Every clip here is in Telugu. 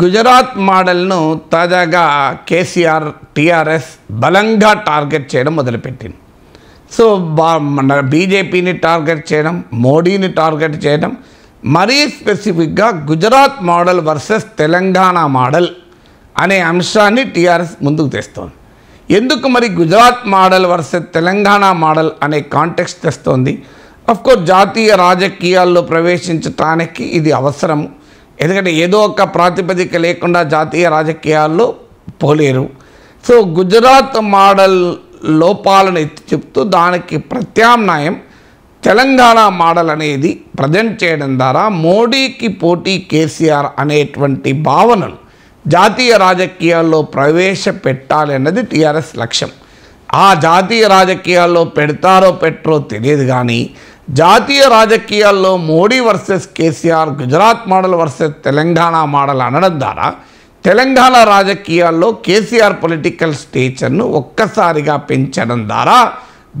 గుజరాత్ మోడల్ను తాజాగా కేసీఆర్ టీఆర్ఎస్ బలంగా టార్గెట్ చేయడం మొదలుపెట్టింది సో బా మన బీజేపీని టార్గెట్ చేయడం మోడీని టార్గెట్ చేయడం మరీ స్పెసిఫిక్గా Gujarat model versus Telangana model అనే అంశాన్ని టీఆర్ఎస్ ముందుకు తెస్తోంది ఎందుకు మరి Gujarat model versus Telangana model అనే కాంటెక్స్ట్ తెస్తోంది అఫ్కోర్స్ జాతీయ రాజకీయాల్లో ప్రవేశించటానికి ఇది అవసరం ఎందుకంటే ఏదో ఒక ప్రాతిపదిక లేకుండా జాతీయ రాజకీయాల్లో పోలేరు సో గుజరాత్ మోడల్ లోపాలను ఎత్తి చెప్తూ దానికి ప్రత్యామ్నాయం తెలంగాణ మోడల్ అనేది ప్రజెంట్ చేయడం ద్వారా మోడీకి పోటీ కేసీఆర్ అనేటువంటి భావనను జాతీయ రాజకీయాల్లో ప్రవేశపెట్టాలి అన్నది టీఆర్ఎస్ లక్ష్యం ఆ జాతీయ రాజకీయాల్లో పెడతారో పెట్టరో తెలియదు కానీ జాతీయ రాజకీయాల్లో Modi versus KCR Gujarat model versus Telangana model అనడం ద్వారా తెలంగాణ రాజకీయాల్లో కేసీఆర్ పొలిటికల్ స్టేచర్ను ఒక్కసారిగా పెంచడం ద్వారా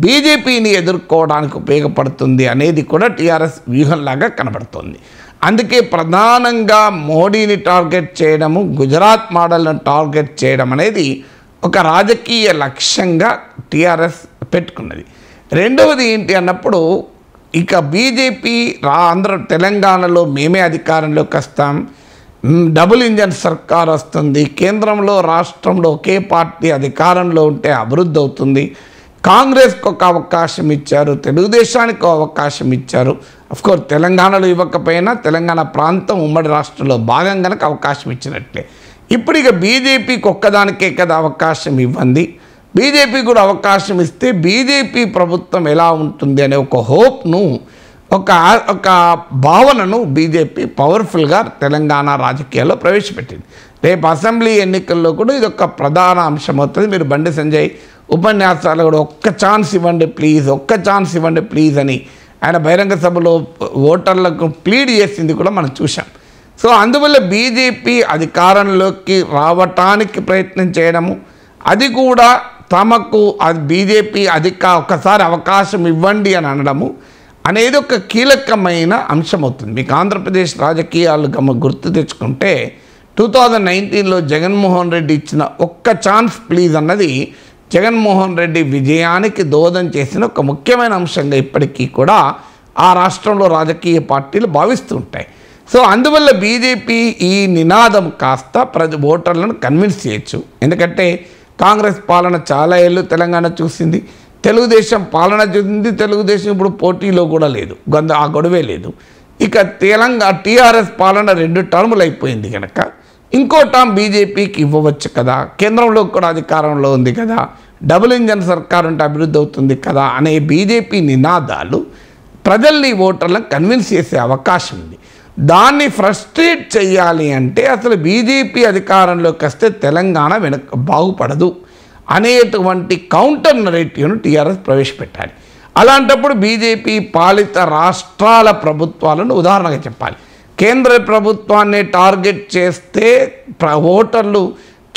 బీజేపీని ఎదుర్కోవడానికి ఉపయోగపడుతుంది అనేది కూడా టీఆర్ఎస్ వ్యూహంలాగా కనబడుతుంది అందుకే ప్రధానంగా మోడీని టార్గెట్ చేయడము గుజరాత్ మోడల్ను టార్గెట్ చేయడం అనేది ఒక రాజకీయ లక్ష్యంగా టీఆర్ఎస్ పెట్టుకున్నది రెండవది ఏంటి అన్నప్పుడు ఇక బీజేపీ రా ఆంధ్ర తెలంగాణలో మేమే అధికారంలోకి వస్తాం డబుల్ ఇంజన్ సర్కార్ వస్తుంది కేంద్రంలో రాష్ట్రంలో ఒకే పార్టీ అధికారంలో ఉంటే అభివృద్ధి అవుతుంది కాంగ్రెస్కి ఒక అవకాశం ఇచ్చారు తెలుగుదేశానికి అవకాశం ఇచ్చారు అఫ్కోర్స్ తెలంగాణలో ఇవ్వకపోయినా తెలంగాణ ప్రాంతం ఉమ్మడి రాష్ట్రంలో భాగం కనుక అవకాశం ఇచ్చినట్లే ఇప్పుడు ఇక బీజేపీకి ఒక్కదానికే కదా అవకాశం ఇవ్వండి బీజేపీ కూడా అవకాశం ఇస్తే బీజేపీ ప్రభుత్వం ఎలా ఉంటుంది అనే ఒక హోప్ను ఒక ఒక భావనను బీజేపీ పవర్ఫుల్గా తెలంగాణ రాజకీయాల్లో ప్రవేశపెట్టింది రేపు అసెంబ్లీ ఎన్నికల్లో కూడా ఇది ఒక ప్రధాన అంశం అవుతుంది మీరు బండి సంజయ్ ఉపన్యాసాలు కూడా ఒక్క ఛాన్స్ ఇవ్వండి ప్లీజ్ ఒక్క ఛాన్స్ ఇవ్వండి ప్లీజ్ అని ఆయన బహిరంగ సభలో ఓటర్లకు ప్లీడ్ చేసింది కూడా మనం చూసాం సో అందువల్ల బీజేపీ అధికారంలోకి రావటానికి ప్రయత్నం చేయడము అది కూడా తమకు బీజేపీ అధిక ఒక్కసారి అవకాశం ఇవ్వండి అని అనడము అనేది ఒక కీలకమైన అంశం అవుతుంది మీకు ఆంధ్రప్రదేశ్ రాజకీయాలు గమ గుర్తు తెచ్చుకుంటే టూ థౌజండ్ నైన్టీన్లో జగన్మోహన్ రెడ్డి ఇచ్చిన ఒక్క ఛాన్స్ ప్లీజ్ అన్నది జగన్మోహన్ రెడ్డి విజయానికి దోదం చేసిన ఒక ముఖ్యమైన అంశంగా ఇప్పటికీ కూడా ఆ రాష్ట్రంలో రాజకీయ పార్టీలు భావిస్తుంటాయి సో అందువల్ల బీజేపీ ఈ నినాదం కాస్త ప్రతి ఓటర్లను కన్విన్స్ చేయొచ్చు ఎందుకంటే కాంగ్రెస్ పాలన చాలా ఏళ్ళు తెలంగాణ చూసింది తెలుగుదేశం పాలన చూసింది తెలుగుదేశం ఇప్పుడు పోటీలో కూడా లేదు గంద ఆ గొడవే లేదు ఇక తెలంగాణ టీఆర్ఎస్ పాలన రెండు టర్ములు అయిపోయింది కనుక ఇంకో టర్మ్ బీజేపీకి ఇవ్వవచ్చు కదా కేంద్రంలో కూడా అధికారంలో ఉంది కదా డబుల్ ఇంజన్ సర్కార్ ఉంటే అభివృద్ధి అవుతుంది కదా అనే బీజేపీ నినాదాలు ప్రజల్ని ఓటర్లను కన్విన్స్ చేసే అవకాశం ఉంది దాన్ని ఫ్రస్ట్రేట్ చేయాలి అంటే అసలు బీజేపీ అధికారంలోకి వస్తే తెలంగాణ వెనక బాగుపడదు అనేటువంటి కౌంటర్ నరేటివ్ను టీఆర్ఎస్ ప్రవేశపెట్టాలి అలాంటప్పుడు బీజేపీ పాలిత రాష్ట్రాల ప్రభుత్వాలను ఉదాహరణగా చెప్పాలి కేంద్ర ప్రభుత్వాన్ని టార్గెట్ చేస్తే ఓటర్లు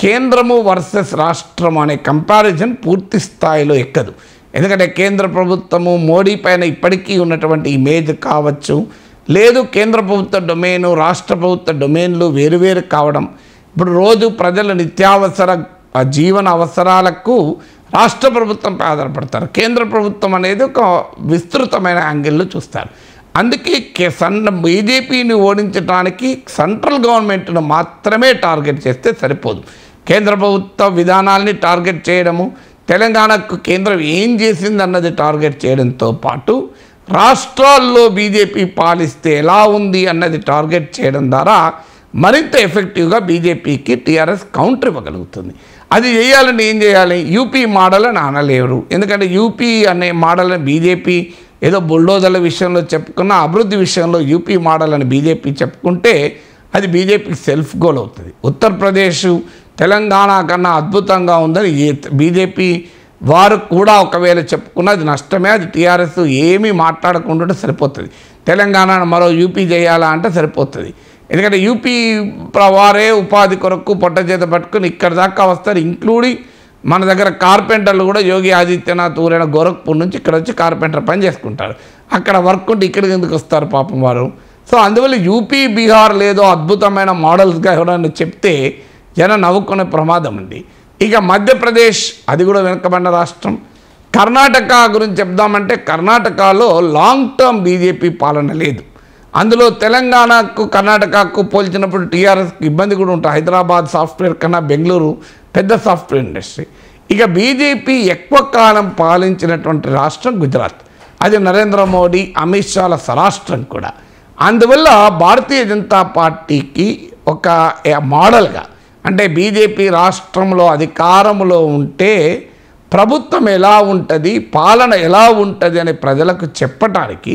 కేంద్రము వర్సెస్ రాష్ట్రం అనే కంపారిజన్ పూర్తి స్థాయిలో ఎక్కదు ఎందుకంటే కేంద్ర ప్రభుత్వము మోడీ పైన ఇప్పటికీ ఉన్నటువంటి ఇమేజ్ కావచ్చు లేదు కేంద్ర ప్రభుత్వ డొమైను రాష్ట్ర ప్రభుత్వ డొమైన్లు వేరువేరు కావడం ఇప్పుడు రోజు ప్రజల నిత్యావసర జీవన అవసరాలకు రాష్ట్ర ప్రభుత్వం ఆధారపడతారు కేంద్ర ప్రభుత్వం అనేది ఒక విస్తృతమైన యాంగిల్లో చూస్తారు అందుకే సన్ బీజేపీని ఓడించడానికి సెంట్రల్ గవర్నమెంట్ను మాత్రమే టార్గెట్ చేస్తే సరిపోదు కేంద్ర ప్రభుత్వ విధానాల్ని టార్గెట్ చేయడము తెలంగాణకు కేంద్రం ఏం చేసిందన్నది టార్గెట్ చేయడంతో పాటు రాష్ట్రాల్లో బీజేపీ పాలిస్తే ఎలా ఉంది అన్నది టార్గెట్ చేయడం ద్వారా మరింత ఎఫెక్టివ్గా బీజేపీకి టీఆర్ఎస్ కౌంటర్ ఇవ్వగలుగుతుంది అది చేయాలని ఏం చేయాలి యూపీ మోడల్ అని అనలేరు ఎందుకంటే యూపీ అనే మోడల్ని బీజేపీ ఏదో బుల్డోజర్ల విషయంలో చెప్పుకున్న అభివృద్ధి విషయంలో యూపీ మోడల్ అని బీజేపీ చెప్పుకుంటే అది బీజేపీకి సెల్ఫ్ గోల్ అవుతుంది ఉత్తరప్రదేశ్ తెలంగాణ కన్నా అద్భుతంగా ఉందని బీజేపీ వారు కూడా ఒకవేళ చెప్పుకున్నది నష్టమే అది టీఆర్ఎస్ ఏమీ మాట్లాడకుండా సరిపోతుంది తెలంగాణను మరో యూపీ చేయాలా అంటే సరిపోతుంది ఎందుకంటే యూపీ వారే ఉపాధి కొరకు పొట్ట చేత పట్టుకుని ఇక్కడ దాకా వస్తారు ఇంక్లూడింగ్ మన దగ్గర కార్పెంటర్లు కూడా యోగి ఆదిత్యనాథ్ ఊరైన గోరఖ్పూర్ నుంచి ఇక్కడ వచ్చి కార్పెంటర్ పని చేసుకుంటారు అక్కడ వర్క్ ఉంటే ఇక్కడికి ఎందుకు వస్తారు పాపం వారు సో అందువల్ల యూపీ బీహార్ లేదో అద్భుతమైన మోడల్స్గా ఎవరైనా చెప్తే జనం నవ్వుకునే ప్రమాదం ఉంది ఇక మధ్యప్రదేశ్ అది కూడా వెనుకబడిన రాష్ట్రం కర్ణాటక గురించి చెప్దామంటే కర్ణాటకలో లాంగ్ టర్మ్ బీజేపీ పాలన లేదు అందులో తెలంగాణకు కర్ణాటకకు పోల్చినప్పుడు టీఆర్ఎస్కి ఇబ్బంది కూడా ఉంటుంది హైదరాబాద్ సాఫ్ట్వేర్ కన్నా బెంగళూరు పెద్ద సాఫ్ట్వేర్ ఇండస్ట్రీ ఇక బీజేపీ ఎక్కువ కాలం పాలించినటువంటి రాష్ట్రం గుజరాత్ అది నరేంద్ర మోడీ అమిత్ షాల స్వరాష్ట్రం కూడా అందువల్ల భారతీయ జనతా పార్టీకి ఒక మోడల్గా అంటే బీజేపీ రాష్ట్రంలో అధికారంలో ఉంటే ప్రభుత్వం ఎలా ఉంటుంది పాలన ఎలా ఉంటుంది అని ప్రజలకు చెప్పటానికి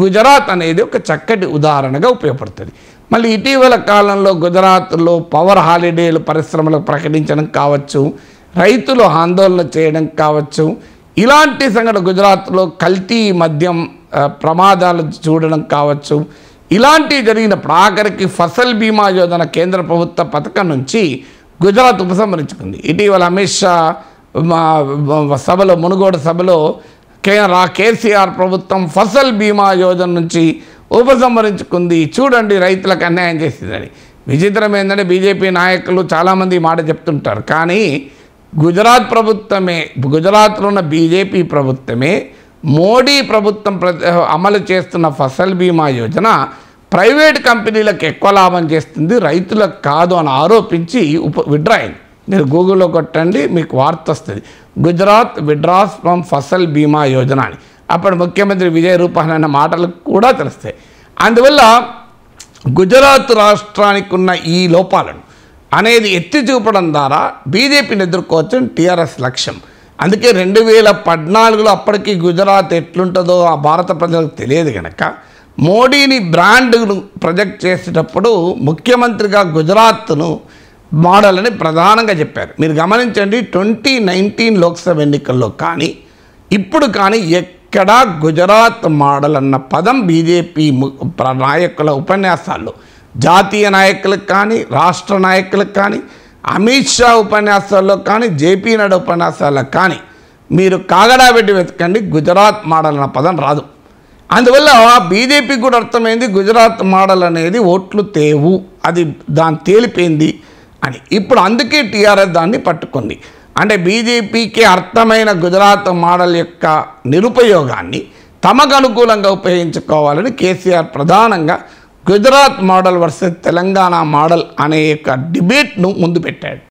గుజరాత్ అనేది ఒక చక్కటి ఉదాహరణగా ఉపయోగపడుతుంది మళ్ళీ ఇటీవల కాలంలో గుజరాత్లో పవర్ హాలిడేలు పరిశ్రమలకు ప్రకటించడం కావచ్చు రైతులు ఆందోళన చేయడం కావచ్చు ఇలాంటి సంఘటన గుజరాత్లో కల్తీ మద్యం ప్రమాదాలు చూడడం కావచ్చు ఇలాంటివి జరిగినప్పుడు ఆఖరికి ఫసల్ బీమా యోజన కేంద్ర ప్రభుత్వ పథకం నుంచి గుజరాత్ ఉపసంహరించుకుంది ఇటీవల అమిత్ షా సభలో మునుగోడు సభలో కే కేసీఆర్ ప్రభుత్వం ఫసల్ బీమా యోజన నుంచి ఉపసంహరించుకుంది చూడండి రైతులకు అన్యాయం చేసిందని విచిత్రం ఏంటంటే బీజేపీ నాయకులు చాలామంది మాట చెప్తుంటారు కానీ గుజరాత్ ప్రభుత్వమే గుజరాత్లో ఉన్న బీజేపీ ప్రభుత్వమే మోడీ ప్రభుత్వం అమలు చేస్తున్న ఫసల్ బీమా యోజన ప్రైవేట్ కంపెనీలకు ఎక్కువ లాభం చేస్తుంది రైతులకు కాదు అని ఆరోపించి ఉప అయింది మీరు గూగుల్లో కొట్టండి మీకు వార్త వస్తుంది గుజరాత్ విడ్రాస్ ఫ్రమ్ ఫసల్ బీమా యోజన అని అప్పుడు ముఖ్యమంత్రి విజయ్ రూపాని అన్న మాటలు కూడా తెలుస్తాయి అందువల్ల గుజరాత్ రాష్ట్రానికి ఉన్న ఈ లోపాలను అనేది ఎత్తి చూపడం ద్వారా బీజేపీని ఎదుర్కోవచ్చు టీఆర్ఎస్ లక్ష్యం అందుకే రెండు వేల పద్నాలుగులో అప్పటికి గుజరాత్ ఎట్లుంటుందో ఆ భారత ప్రజలకు తెలియదు కనుక మోడీని బ్రాండ్ను ప్రొజెక్ట్ చేసేటప్పుడు ముఖ్యమంత్రిగా గుజరాత్ను మోడల్ అని ప్రధానంగా చెప్పారు మీరు గమనించండి ట్వంటీ నైన్టీన్ లోక్సభ ఎన్నికల్లో కానీ ఇప్పుడు కానీ ఎక్కడా గుజరాత్ మోడల్ అన్న పదం బీజేపీ నాయకుల ఉపన్యాసాల్లో జాతీయ నాయకులకు కానీ రాష్ట్ర నాయకులకు కానీ అమిత్ షా ఉపన్యాసాల్లో కానీ జేపీ నాయుడు ఉపన్యాసాల్లో కానీ మీరు కాగడా పెట్టి వెతకండి గుజరాత్ మోడల్ అన్న పదం రాదు అందువల్ల బీజేపీకి కూడా అర్థమైంది గుజరాత్ మోడల్ అనేది ఓట్లు తేవు అది దాని తేలిపోయింది అని ఇప్పుడు అందుకే టీఆర్ఎస్ దాన్ని పట్టుకుంది అంటే బీజేపీకి అర్థమైన గుజరాత్ మోడల్ యొక్క నిరుపయోగాన్ని తమకు అనుకూలంగా ఉపయోగించుకోవాలని కేసీఆర్ ప్రధానంగా Gujarat model versus Telangana model అనే యొక్క డిబేట్ను ముందు పెట్టాడు